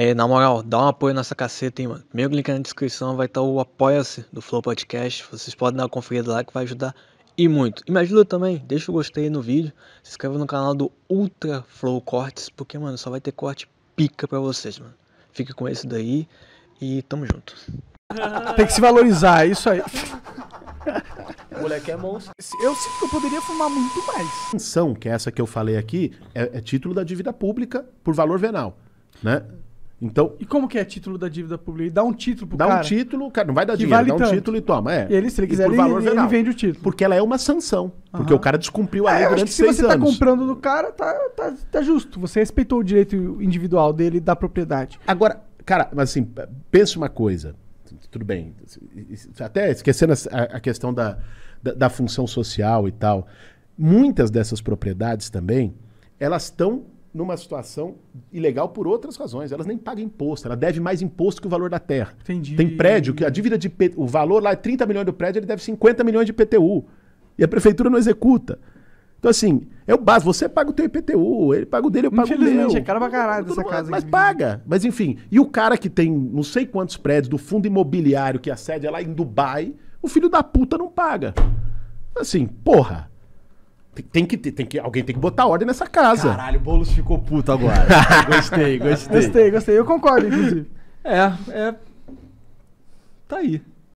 É, na moral, dá um apoio nessa caceta, hein, mano. Primeiro link na descrição vai estar tá o Apoia-se do Flow Podcast. Vocês podem dar uma conferida lá que vai ajudar e muito. E me ajuda também, deixa o gostei no vídeo, se inscreva no canal do Ultra Flow Cortes, porque, mano, só vai ter corte pica pra vocês, mano. Fique com esse daí e tamo junto. Tem que se valorizar, é isso aí. moleque é monstro. Eu sinto que eu poderia fumar muito mais. A pensão que é essa que eu falei aqui, é, é título da dívida pública por valor venal, né? Então, e como que é título da dívida pública? Ele dá um título pro dá cara. Dá um título, cara, não vai dar dinheiro, vale dá um tanto. título e toma. É. E ele, se ele quiser, ele, valor ele, vende o título. Porque ela é uma sanção. Porque o cara descumpriu a lei é, durante seis tá anos. Se você está comprando do cara, tá, tá, tá justo. Você respeitou o direito individual dele da propriedade. Agora, cara, mas assim, pensa uma coisa. Tudo bem. Até esquecendo a, a questão da, da, da função social e tal. Muitas dessas propriedades também, elas estão numa situação ilegal por outras razões. Elas nem pagam imposto, ela deve mais imposto que o valor da terra. Entendi. Tem prédio que a dívida de o valor lá é 30 milhões do prédio, ele deve 50 milhões de IPTU. E a prefeitura não executa. Então, assim, é o básico. Você paga o teu IPTU, ele paga o dele, eu pago o meu. é caro pra caralho dessa casa. Mas aqui. paga. Mas, enfim. E o cara que tem não sei quantos prédios do fundo imobiliário que a sede é lá em Dubai, o filho da puta não paga. Assim, porra. Tem que ter, tem que, alguém tem que botar ordem nessa casa. Caralho, o Boulos ficou puto agora. gostei, gostei. Gostei, gostei. Eu concordo, inclusive. É, é. Tá aí.